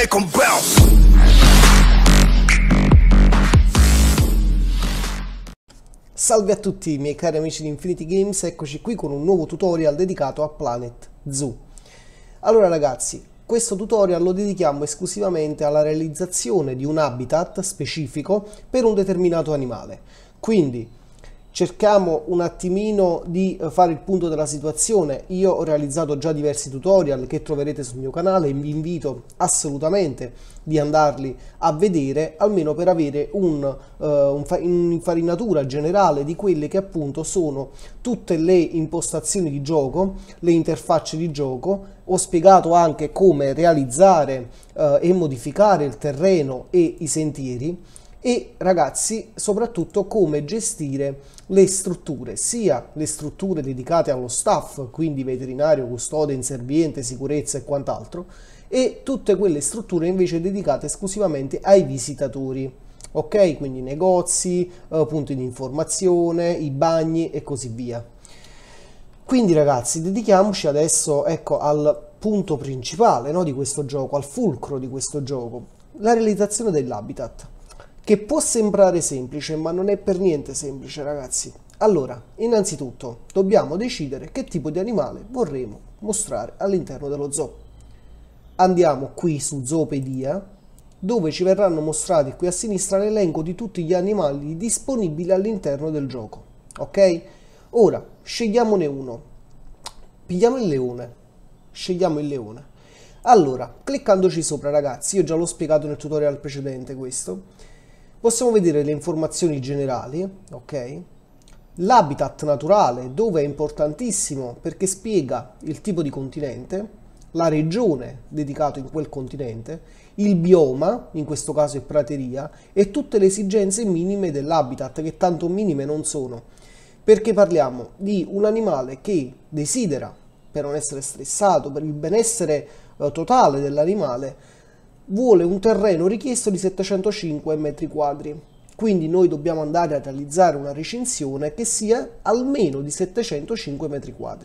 make them bounce. Salve a tutti miei cari amici di Infinity Games, eccoci qui con un nuovo tutorial dedicato a Planet Zoo. Allora ragazzi, questo tutorial lo dedichiamo esclusivamente alla realizzazione di un habitat specifico per un determinato animale. Quindi cerchiamo un attimino di eh, fare il punto della situazione. Io ho realizzato già diversi tutorial che troverete sul mio canale e vi invito assolutamente di andarli a vedere almeno per avere eh, un'infarinatura uh, un generale di quelle che appunto sono tutte le impostazioni di gioco, le interfacce di gioco. Ho spiegato anche come realizzare uh, e modificare il terreno e i sentieri e ragazzi soprattutto come gestire le strutture, sia le strutture dedicate allo staff, quindi veterinario, custode, inserviente, sicurezza e quant'altro, e tutte quelle strutture invece dedicate esclusivamente ai visitatori. Ok, quindi negozi, eh, punti di informazione, i bagni e così via. Quindi ragazzi, dedichiamoci adesso ecco, al punto principale no, di questo gioco, al fulcro di questo gioco, la realizzazione dell'habitat che può sembrare semplice ma non è per niente semplice ragazzi. Allora, innanzitutto dobbiamo decidere che tipo di animale vorremmo mostrare all'interno dello zoo. Andiamo qui su Zoopedia dove ci verranno mostrati qui a sinistra l'elenco di tutti gli animali disponibili all'interno del gioco. Ok? Ora, scegliamone uno. Pigliamo il leone. Scegliamo il leone. Allora, cliccandoci sopra ragazzi, io già l'ho spiegato nel tutorial precedente questo, possiamo vedere le informazioni generali, ok? L'habitat naturale, dove è importantissimo perché spiega il tipo di continente, la regione dedicata in quel continente, il bioma, in questo caso è prateria, e tutte le esigenze minime dell'habitat, che tanto minime non sono, perché parliamo di un animale che desidera, per non essere stressato, per il benessere eh, totale dell'animale, vuole un terreno richiesto di 705 m2. Quindi noi dobbiamo andare a realizzare una recinzione che sia almeno di 705 m2.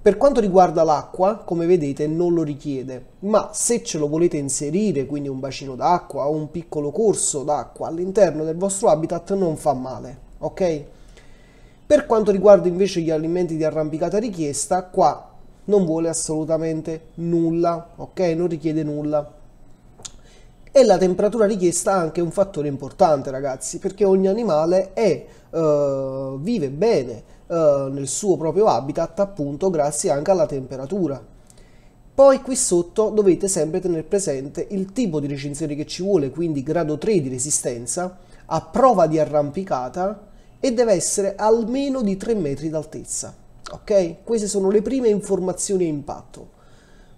Per quanto riguarda l'acqua, come vedete non lo richiede, ma se ce lo volete inserire, quindi un bacino d'acqua o un piccolo corso d'acqua all'interno del vostro habitat non fa male, ok? Per quanto riguarda invece gli alimenti di arrampicata richiesta, qua non vuole assolutamente nulla, ok? Non richiede nulla. E la temperatura richiesta è anche un fattore importante, ragazzi, perché ogni animale è, uh, vive bene uh, nel suo proprio habitat, appunto, grazie anche alla temperatura. Poi qui sotto dovete sempre tenere presente il tipo di recinzione che ci vuole, quindi grado 3 di resistenza, a prova di arrampicata e deve essere almeno di 3 metri d'altezza. Ok? Queste sono le prime informazioni a impatto.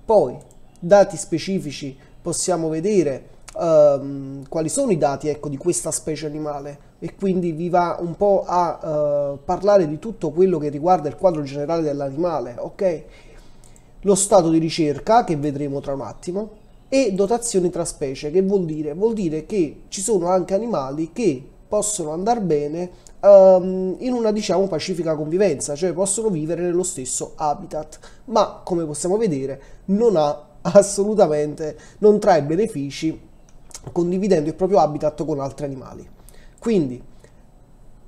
Poi, dati specifici, possiamo vedere um, quali sono i dati ecco, di questa specie animale e quindi vi va un po' a uh, parlare di tutto quello che riguarda il quadro generale dell'animale, ok? Lo stato di ricerca, che vedremo tra un attimo, e dotazioni tra specie, che vuol dire? Vuol dire che ci sono anche animali che possono andare bene um, in una diciamo pacifica convivenza, cioè possono vivere nello stesso habitat, ma come possiamo vedere non ha assolutamente, non trae benefici condividendo il proprio habitat con altri animali. Quindi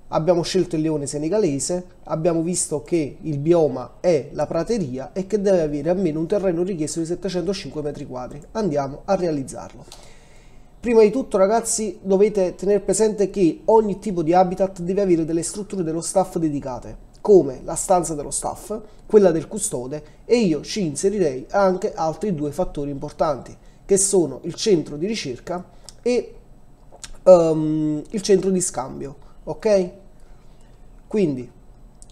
abbiamo scelto il leone senegalese, abbiamo visto che il bioma è la prateria e che deve avere almeno un terreno richiesto di 705 metri quadri. Andiamo a realizzarlo. Prima di tutto ragazzi dovete tenere presente che ogni tipo di habitat deve avere delle strutture dello staff dedicate, come la stanza dello staff, quella del custode e io ci inserirei anche altri due fattori importanti, che sono il centro di ricerca e um, il centro di scambio, ok? Quindi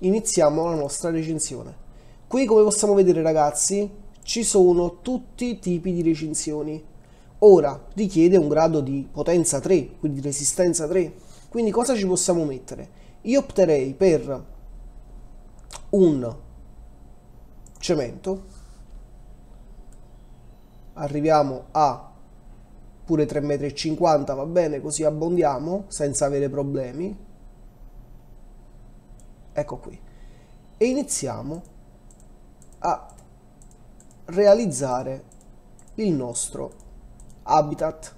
iniziamo la nostra recensione. Qui come possiamo vedere ragazzi ci sono tutti i tipi di recensioni Ora richiede un grado di potenza 3, quindi resistenza 3. Quindi cosa ci possiamo mettere? Io opterei per un cemento. Arriviamo a pure 3,50 m, va bene, così abbondiamo senza avere problemi. Ecco qui. E iniziamo a realizzare il nostro habitat.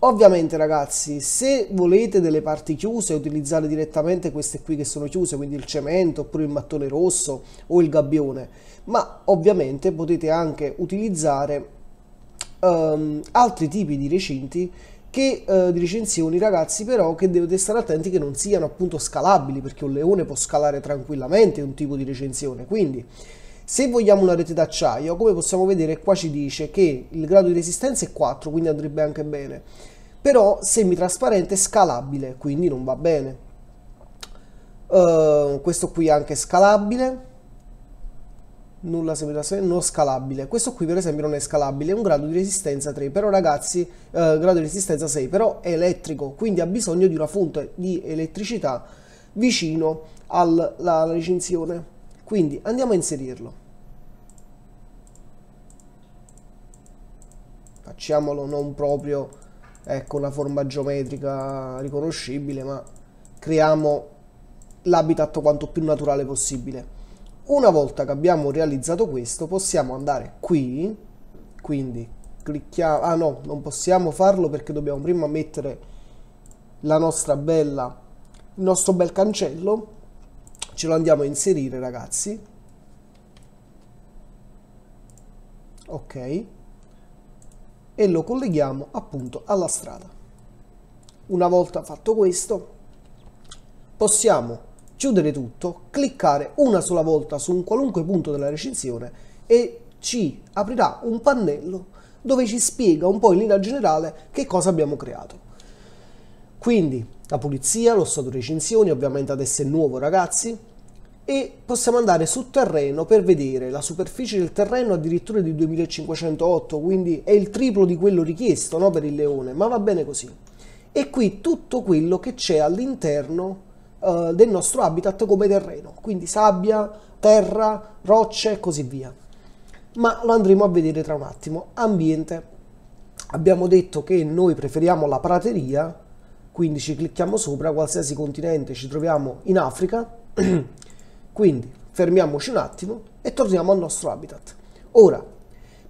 Ovviamente ragazzi, se volete delle parti chiuse, utilizzare direttamente queste qui che sono chiuse, quindi il cemento, oppure il mattone rosso o il gabbione, ma ovviamente potete anche utilizzare um, altri tipi di recinti che uh, di recinzioni ragazzi però che dovete stare attenti che non siano appunto scalabili perché un leone può scalare tranquillamente un tipo di recinzione quindi se vogliamo una rete d'acciaio, come possiamo vedere qua ci dice che il grado di resistenza è 4, quindi andrebbe anche bene. Però semitrasparente è scalabile, quindi non va bene. Uh, questo qui anche scalabile. Nulla semitrasparente, non scalabile. Questo qui per esempio non è scalabile, è un grado di resistenza 3, però ragazzi, uh, grado di resistenza 6, però è elettrico, quindi ha bisogno di una fonte di elettricità vicino alla recinzione quindi andiamo a inserirlo diciamolo non proprio ecco, una forma geometrica riconoscibile, ma creiamo l'habitat quanto più naturale possibile. Una volta che abbiamo realizzato questo, possiamo andare qui, quindi clicchiamo, ah no, non possiamo farlo perché dobbiamo prima mettere la nostra bella, il nostro bel cancello, ce lo andiamo a inserire ragazzi, ok, e lo colleghiamo appunto alla strada. Una volta fatto questo, possiamo chiudere tutto, cliccare una sola volta su un qualunque punto della recensione e ci aprirà un pannello dove ci spiega un po' in linea generale che cosa abbiamo creato. Quindi la pulizia, lo stato recinzioni, ovviamente adesso è nuovo ragazzi, e possiamo andare sul terreno per vedere la superficie del terreno addirittura di 2508 quindi è il triplo di quello richiesto no, per il leone ma va bene così e qui tutto quello che c'è all'interno eh, del nostro habitat come terreno quindi sabbia, terra, rocce e così via ma lo andremo a vedere tra un attimo ambiente abbiamo detto che noi preferiamo la prateria quindi ci clicchiamo sopra qualsiasi continente ci troviamo in Africa Quindi fermiamoci un attimo e torniamo al nostro habitat. Ora,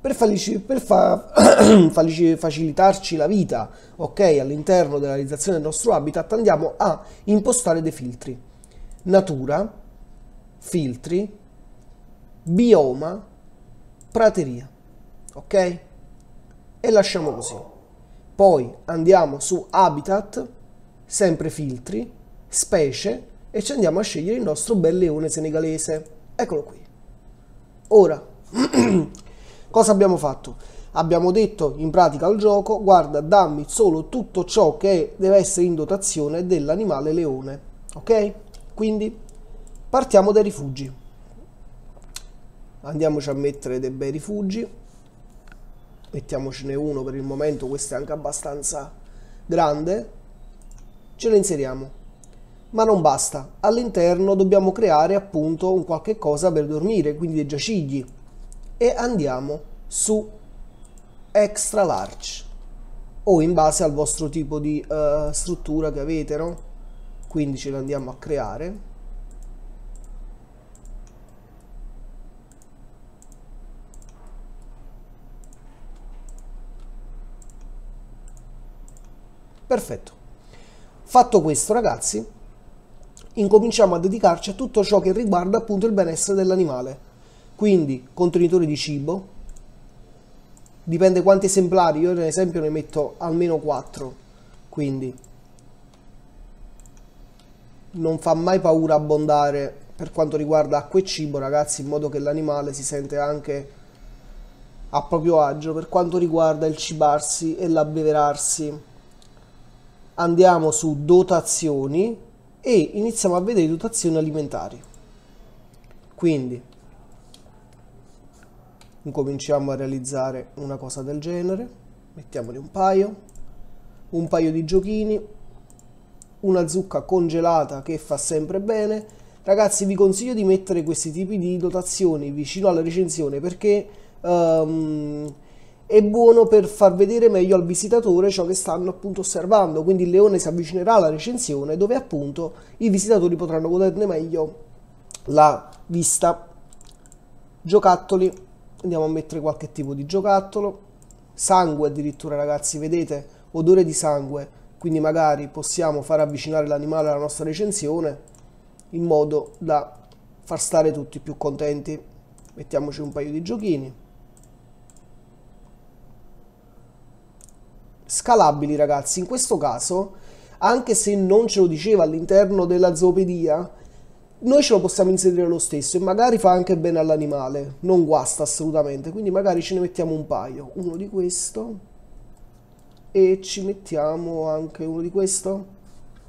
per, falici, per fa, facilitarci la vita okay, all'interno della realizzazione del nostro habitat andiamo a impostare dei filtri. Natura, filtri, bioma, prateria. Ok? E lasciamo così. Poi andiamo su habitat, sempre filtri, specie, e ci andiamo a scegliere il nostro bel leone senegalese. Eccolo qui. Ora, cosa abbiamo fatto? Abbiamo detto in pratica al gioco, guarda, dammi solo tutto ciò che deve essere in dotazione dell'animale leone. Ok? Quindi partiamo dai rifugi. Andiamoci a mettere dei bei rifugi. Mettiamocene uno per il momento, questo è anche abbastanza grande. Ce lo inseriamo ma non basta. All'interno dobbiamo creare appunto un qualche cosa per dormire, quindi dei giacigli. E andiamo su extra large o in base al vostro tipo di uh, struttura che avete, no? Quindi ce l'andiamo a creare. Perfetto. Fatto questo ragazzi, incominciamo a dedicarci a tutto ciò che riguarda appunto il benessere dell'animale. Quindi contenitori di cibo, dipende quanti esemplari, io ad esempio ne metto almeno 4, quindi non fa mai paura abbondare per quanto riguarda acqua e cibo ragazzi in modo che l'animale si sente anche a proprio agio per quanto riguarda il cibarsi e l'abbeverarsi andiamo su dotazioni e iniziamo a vedere dotazioni alimentari. Quindi incominciamo a realizzare una cosa del genere, mettiamone un paio, un paio di giochini, una zucca congelata che fa sempre bene. Ragazzi vi consiglio di mettere questi tipi di dotazioni vicino alla recensione perché um, è buono per far vedere meglio al visitatore ciò che stanno appunto osservando, quindi il leone si avvicinerà alla recensione dove appunto i visitatori potranno goderne meglio la vista. Giocattoli, andiamo a mettere qualche tipo di giocattolo, sangue addirittura ragazzi, vedete? Odore di sangue, quindi magari possiamo far avvicinare l'animale alla nostra recensione in modo da far stare tutti più contenti. Mettiamoci un paio di giochini. scalabili ragazzi, in questo caso, anche se non ce lo diceva all'interno della zoopedia, noi ce lo possiamo inserire lo stesso e magari fa anche bene all'animale, non guasta assolutamente, quindi magari ce ne mettiamo un paio, uno di questo e ci mettiamo anche uno di questo.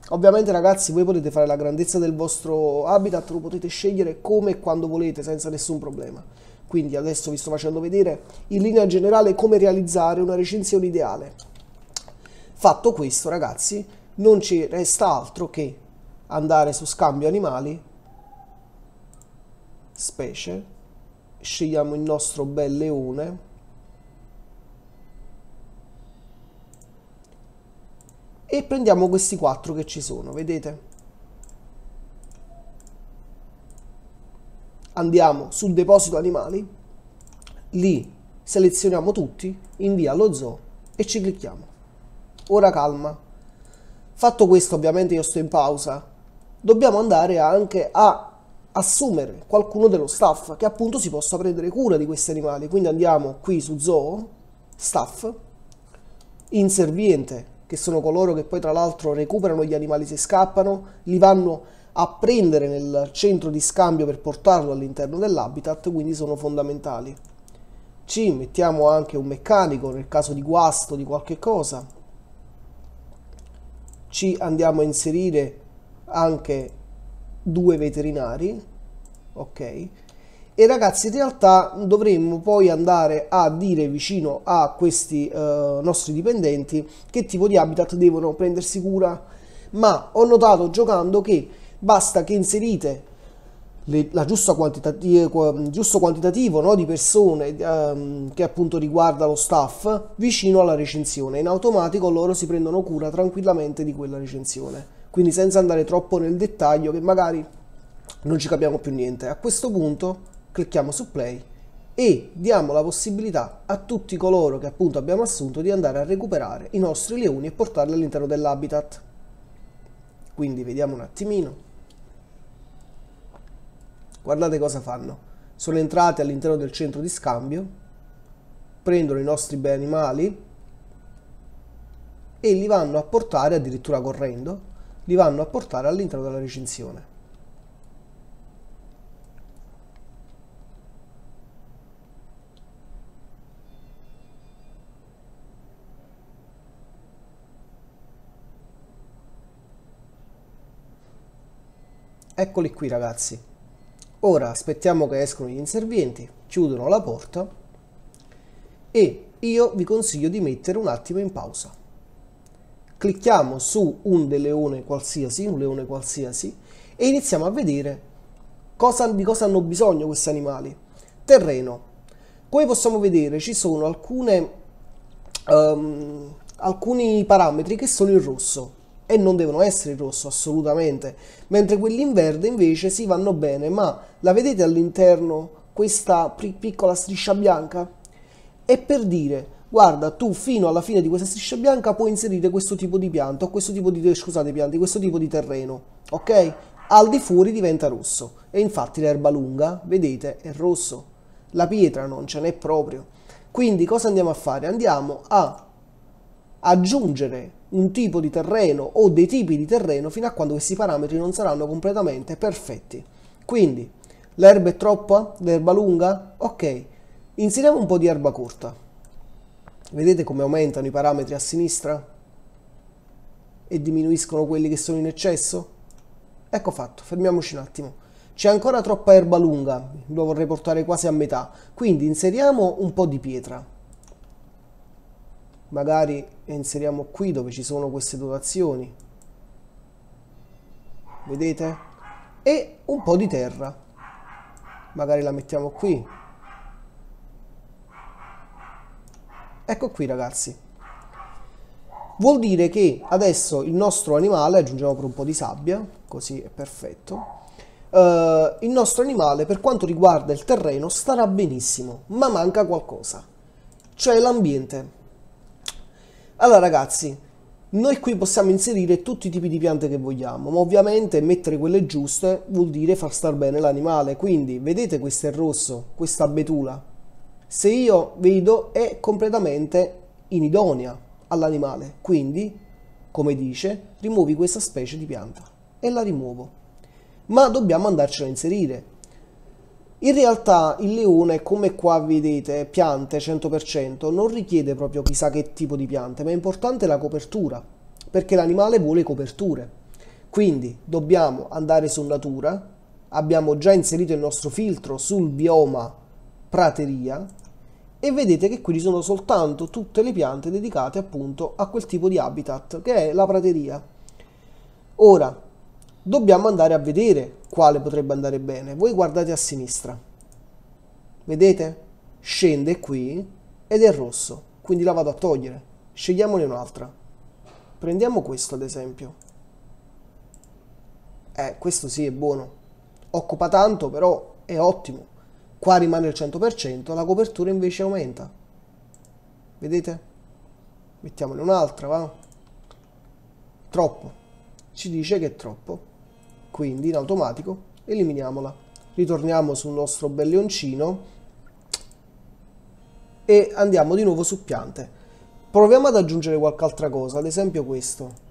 Ovviamente ragazzi voi potete fare la grandezza del vostro habitat, lo potete scegliere come e quando volete senza nessun problema. Quindi adesso vi sto facendo vedere in linea generale come realizzare una recinzione ideale. Fatto questo, ragazzi, non ci resta altro che andare su scambio animali, specie, scegliamo il nostro bel leone, e prendiamo questi quattro che ci sono, vedete? Andiamo sul deposito animali, li selezioniamo tutti, invia allo zoo e ci clicchiamo ora calma. Fatto questo ovviamente io sto in pausa, dobbiamo andare anche a assumere qualcuno dello staff che appunto si possa prendere cura di questi animali, quindi andiamo qui su zoo, staff, inserviente, che sono coloro che poi tra l'altro recuperano gli animali se scappano, li vanno a prendere nel centro di scambio per portarlo all'interno dell'habitat, quindi sono fondamentali. Ci mettiamo anche un meccanico nel caso di guasto di qualche cosa, ci andiamo a inserire anche due veterinari ok e ragazzi in realtà dovremmo poi andare a dire vicino a questi eh, nostri dipendenti che tipo di habitat devono prendersi cura ma ho notato giocando che basta che inserite le, la giusta quantitativo, giusto quantitativo no, di persone ehm, che appunto riguarda lo staff vicino alla recensione. In automatico loro si prendono cura tranquillamente di quella recensione. Quindi senza andare troppo nel dettaglio che magari non ci capiamo più niente. A questo punto clicchiamo su play e diamo la possibilità a tutti coloro che appunto abbiamo assunto di andare a recuperare i nostri leoni e portarli all'interno dell'habitat. Quindi vediamo un attimino guardate cosa fanno. Sono entrate all'interno del centro di scambio, prendono i nostri bei animali e li vanno a portare, addirittura correndo, li vanno a portare all'interno della recinzione. Eccoli qui ragazzi. Ora aspettiamo che escono gli inservienti, chiudono la porta e io vi consiglio di mettere un attimo in pausa. Clicchiamo su un leone qualsiasi, un leone qualsiasi e iniziamo a vedere cosa, di cosa hanno bisogno questi animali. Terreno. Come possiamo vedere ci sono alcune, um, alcuni parametri che sono in rosso e non devono essere rosso assolutamente, mentre quelli in verde invece si sì, vanno bene, ma la vedete all'interno questa piccola striscia bianca? È per dire, guarda, tu fino alla fine di questa striscia bianca puoi inserire questo tipo di pianta, o questo tipo di, scusate, piante, questo tipo di terreno, ok? Al di fuori diventa rosso e infatti l'erba lunga, vedete, è rosso. La pietra non ce n'è proprio. Quindi cosa andiamo a fare? Andiamo a aggiungere un tipo di terreno o dei tipi di terreno fino a quando questi parametri non saranno completamente perfetti. Quindi, l'erba è troppa? L'erba lunga? Ok, inseriamo un po' di erba corta. Vedete come aumentano i parametri a sinistra? E diminuiscono quelli che sono in eccesso? Ecco fatto, fermiamoci un attimo. C'è ancora troppa erba lunga, lo vorrei portare quasi a metà, quindi inseriamo un po' di pietra magari inseriamo qui dove ci sono queste dotazioni vedete e un po di terra magari la mettiamo qui ecco qui ragazzi vuol dire che adesso il nostro animale aggiungiamo pure un po di sabbia così è perfetto Uh, il nostro animale per quanto riguarda il terreno starà benissimo, ma manca qualcosa, cioè l'ambiente. Allora ragazzi, noi qui possiamo inserire tutti i tipi di piante che vogliamo, ma ovviamente mettere quelle giuste vuol dire far star bene l'animale. Quindi, vedete questo è rosso, questa betula. Se io vedo è completamente inidonea all'animale, quindi, come dice, rimuovi questa specie di pianta e la rimuovo. Ma dobbiamo andarcela a inserire. In realtà il leone, come qua vedete, piante 100%, non richiede proprio chissà che tipo di piante, ma è importante la copertura, perché l'animale vuole coperture. Quindi dobbiamo andare su natura, abbiamo già inserito il nostro filtro sul bioma prateria e vedete che qui ci sono soltanto tutte le piante dedicate appunto a quel tipo di habitat che è la prateria. Ora, dobbiamo andare a vedere quale potrebbe andare bene. Voi guardate a sinistra, vedete? Scende qui ed è rosso, quindi la vado a togliere. Scegliamone un'altra. Prendiamo questo ad esempio. Eh, questo sì è buono. Occupa tanto, però è ottimo. Qua rimane il 100%, la copertura invece aumenta. Vedete? Mettiamone un'altra, va? Troppo. Ci dice che è troppo quindi in automatico eliminiamola ritorniamo sul nostro bellioncino e andiamo di nuovo su piante proviamo ad aggiungere qualche altra cosa ad esempio questo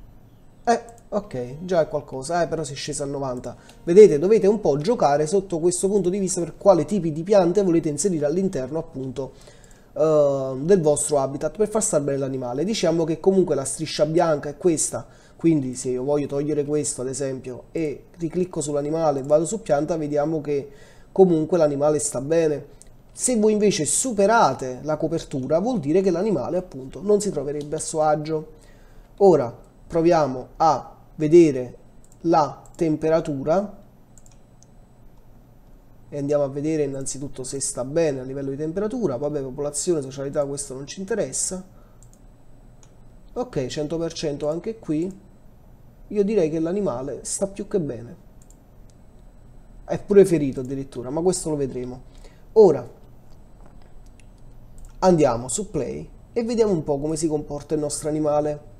eh, ok, già è qualcosa, eh, però si è scesa a 90. Vedete, dovete un po' giocare sotto questo punto di vista per quale tipi di piante volete inserire all'interno appunto uh, del vostro habitat per far stare bene l'animale. Diciamo che comunque la striscia bianca è questa quindi se io voglio togliere questo ad esempio e riclicco sull'animale e vado su pianta, vediamo che comunque l'animale sta bene. Se voi invece superate la copertura vuol dire che l'animale appunto non si troverebbe a suo agio. Ora proviamo a vedere la temperatura e andiamo a vedere innanzitutto se sta bene a livello di temperatura, vabbè popolazione, socialità questo non ci interessa. Ok, 100% anche qui, io direi che l'animale sta più che bene. È pure ferito addirittura, ma questo lo vedremo. Ora, andiamo su play e vediamo un po' come si comporta il nostro animale.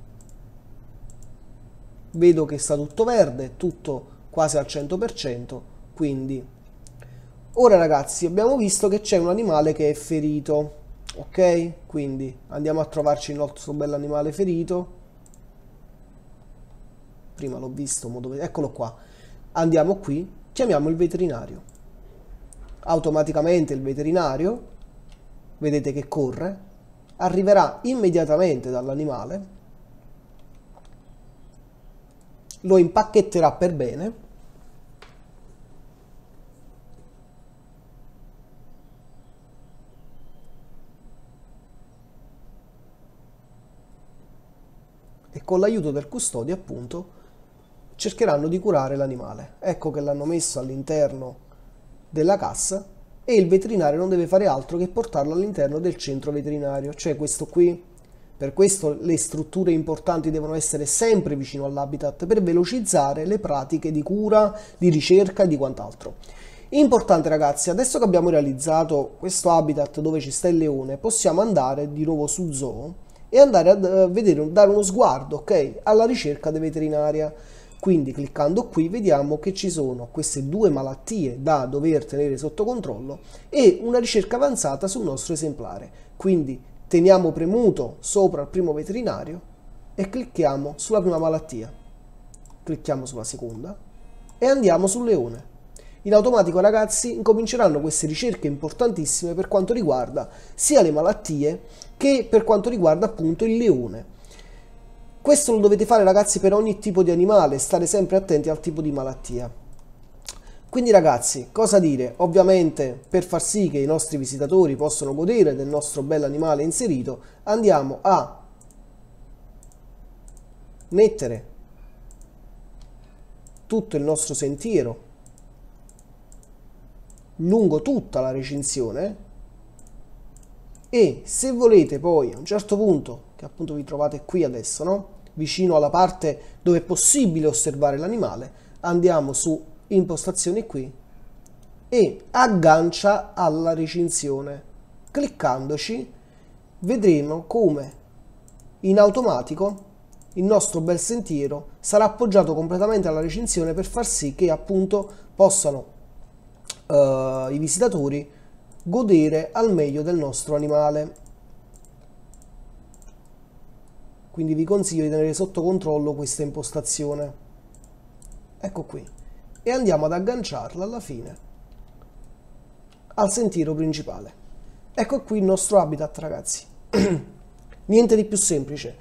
Vedo che sta tutto verde, tutto quasi al 100%, quindi... Ora ragazzi, abbiamo visto che c'è un animale che è ferito, ok? Quindi andiamo a trovarci il nostro bell'animale ferito prima l'ho visto, modo... eccolo qua. Andiamo qui, chiamiamo il veterinario. Automaticamente il veterinario, vedete che corre, arriverà immediatamente dall'animale, lo impacchetterà per bene, e con l'aiuto del custode appunto cercheranno di curare l'animale. Ecco che l'hanno messo all'interno della cassa e il veterinario non deve fare altro che portarlo all'interno del centro veterinario, cioè questo qui. Per questo le strutture importanti devono essere sempre vicino all'habitat per velocizzare le pratiche di cura, di ricerca e di quant'altro. Importante ragazzi, adesso che abbiamo realizzato questo habitat dove ci sta il leone, possiamo andare di nuovo su zoo e andare a eh, vedere, dare uno sguardo, ok, alla ricerca veterinaria. Quindi cliccando qui vediamo che ci sono queste due malattie da dover tenere sotto controllo e una ricerca avanzata sul nostro esemplare. Quindi teniamo premuto sopra il primo veterinario e clicchiamo sulla prima malattia. Clicchiamo sulla seconda e andiamo sul leone. In automatico ragazzi incominceranno queste ricerche importantissime per quanto riguarda sia le malattie che per quanto riguarda appunto il leone questo lo dovete fare ragazzi per ogni tipo di animale, stare sempre attenti al tipo di malattia. Quindi ragazzi, cosa dire? Ovviamente per far sì che i nostri visitatori possano godere del nostro bel animale inserito, andiamo a mettere tutto il nostro sentiero lungo tutta la recinzione e se volete poi a un certo punto, che appunto vi trovate qui adesso, no? vicino alla parte dove è possibile osservare l'animale, andiamo su impostazioni qui e aggancia alla recinzione. Cliccandoci vedremo come in automatico il nostro bel sentiero sarà appoggiato completamente alla recinzione per far sì che appunto possano uh, i visitatori godere al meglio del nostro animale. Quindi vi consiglio di tenere sotto controllo questa impostazione. Ecco qui. E andiamo ad agganciarla alla fine al sentiero principale. Ecco qui il nostro habitat ragazzi. Niente di più semplice.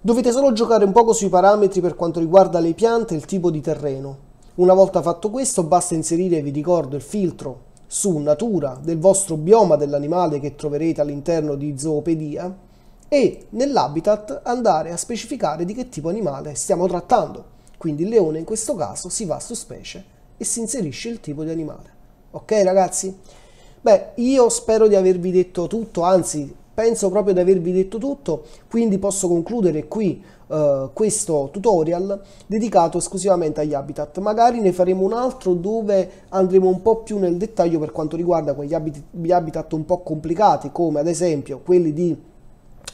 Dovete solo giocare un poco sui parametri per quanto riguarda le piante e il tipo di terreno. Una volta fatto questo basta inserire, vi ricordo, il filtro su natura del vostro bioma dell'animale che troverete all'interno di zoopedia e nell'habitat andare a specificare di che tipo animale stiamo trattando. Quindi il leone in questo caso si va su specie e si inserisce il tipo di animale. Ok ragazzi? Beh, io spero di avervi detto tutto, anzi penso proprio di avervi detto tutto, quindi posso concludere qui eh, questo tutorial dedicato esclusivamente agli habitat. Magari ne faremo un altro dove andremo un po' più nel dettaglio per quanto riguarda quegli habitat, gli habitat un po' complicati, come ad esempio quelli di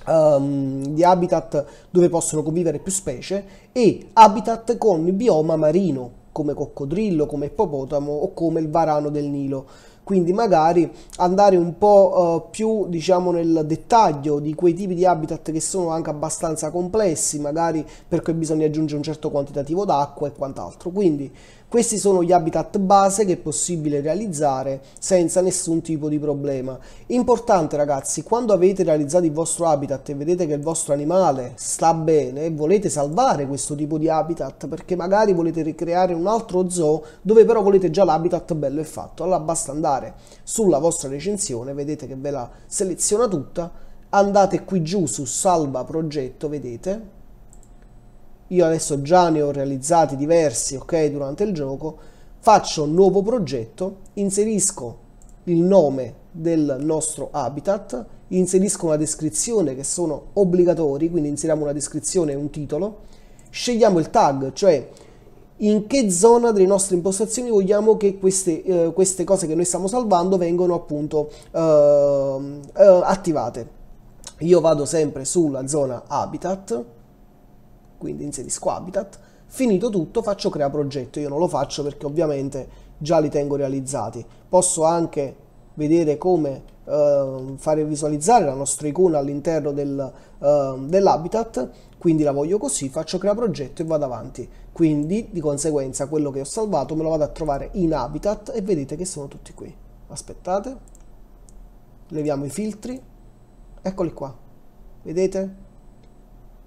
ehm, di habitat dove possono convivere più specie e habitat con bioma marino come coccodrillo, come ippopotamo o come il varano del Nilo quindi magari andare un po' eh, più diciamo nel dettaglio di quei tipi di habitat che sono anche abbastanza complessi, magari per cui bisogna aggiungere un certo quantitativo d'acqua e quant'altro. Quindi questi sono gli habitat base che è possibile realizzare senza nessun tipo di problema. Importante ragazzi, quando avete realizzato il vostro habitat e vedete che il vostro animale sta bene, volete salvare questo tipo di habitat perché magari volete ricreare un altro zoo dove però volete già l'habitat bello e fatto. Allora basta andare sulla vostra recensione, vedete che ve la seleziona tutta, andate qui giù su salva progetto, vedete, io adesso già ne ho realizzati diversi, ok, durante il gioco, faccio un nuovo progetto, inserisco il nome del nostro habitat, inserisco una descrizione che sono obbligatori, quindi inseriamo una descrizione e un titolo, scegliamo il tag, cioè in che zona delle nostre impostazioni vogliamo che queste, eh, queste cose che noi stiamo salvando vengano appunto eh, eh, attivate. Io vado sempre sulla zona habitat, quindi inserisco habitat, finito tutto faccio crea progetto, io non lo faccio perché ovviamente già li tengo realizzati, posso anche vedere come eh, fare visualizzare la nostra icona all'interno del, eh, dell'habitat, quindi la voglio così, faccio crea progetto e vado avanti, quindi di conseguenza quello che ho salvato me lo vado a trovare in habitat e vedete che sono tutti qui, aspettate, leviamo i filtri, eccoli qua, vedete?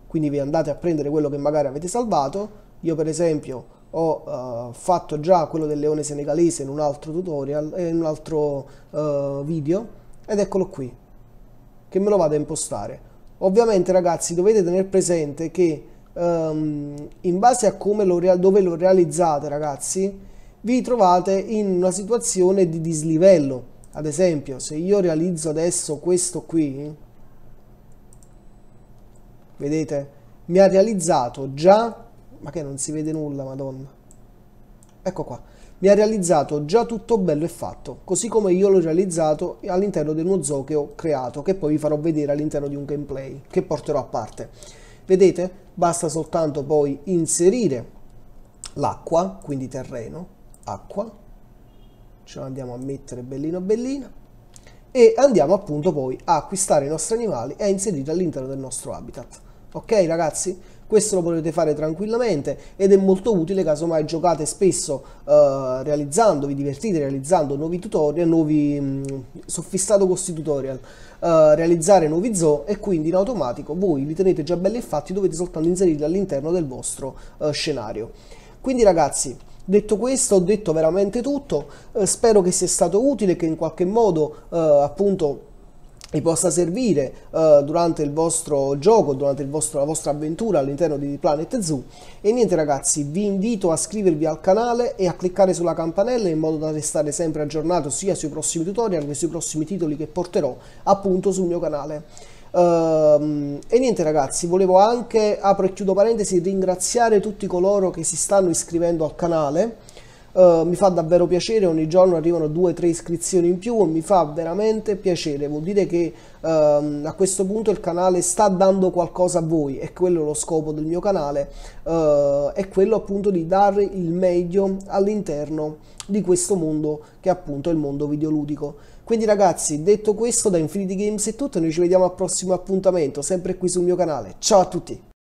quindi vi andate a prendere quello che magari avete salvato. Io per esempio ho uh, fatto già quello del leone senegalese in un altro tutorial, eh, in un altro uh, video ed eccolo qui che me lo vado a impostare. Ovviamente ragazzi dovete tenere presente che um, in base a come lo, dove lo realizzate ragazzi vi trovate in una situazione di dislivello. Ad esempio se io realizzo adesso questo qui vedete? Mi ha realizzato già, ma che non si vede nulla, madonna. Ecco qua, mi ha realizzato già tutto bello e fatto, così come io l'ho realizzato all'interno di uno zoo che ho creato, che poi vi farò vedere all'interno di un gameplay, che porterò a parte. Vedete? Basta soltanto poi inserire l'acqua, quindi terreno, acqua, ce la andiamo a mettere bellino bellina, e andiamo appunto poi a acquistare i nostri animali e a inserirli all'interno del nostro habitat. Ok ragazzi? Questo lo potete fare tranquillamente ed è molto utile caso mai giocate spesso eh, realizzando, vi divertite realizzando nuovi tutorial, nuovi mh, mm, soffistato questi tutorial, eh, realizzare nuovi zoo e quindi in automatico voi li tenete già belli e fatti, dovete soltanto inserirli all'interno del vostro eh, scenario. Quindi ragazzi, Detto questo, ho detto veramente tutto, eh, spero che sia stato utile, che in qualche modo eh, appunto vi possa servire uh, durante il vostro gioco, durante vostro, la vostra avventura all'interno di Planet Zoo. E niente ragazzi, vi invito a iscrivervi al canale e a cliccare sulla campanella in modo da restare sempre aggiornato sia sui prossimi tutorial che sui prossimi titoli che porterò appunto sul mio canale. Uh, e niente ragazzi, volevo anche, apro e chiudo parentesi, ringraziare tutti coloro che si stanno iscrivendo al canale eh, mi fa davvero piacere, ogni giorno arrivano 2-3 iscrizioni in più, mi fa veramente piacere, vuol dire che uh, a questo punto il canale sta dando qualcosa a voi e quello è lo scopo del mio canale, uh, è quello appunto di dare il meglio all'interno di questo mondo che è appunto il mondo videoludico. Quindi ragazzi, detto questo da Infinity Games è tutto, noi ci vediamo al prossimo appuntamento, sempre qui sul mio canale. Ciao a tutti!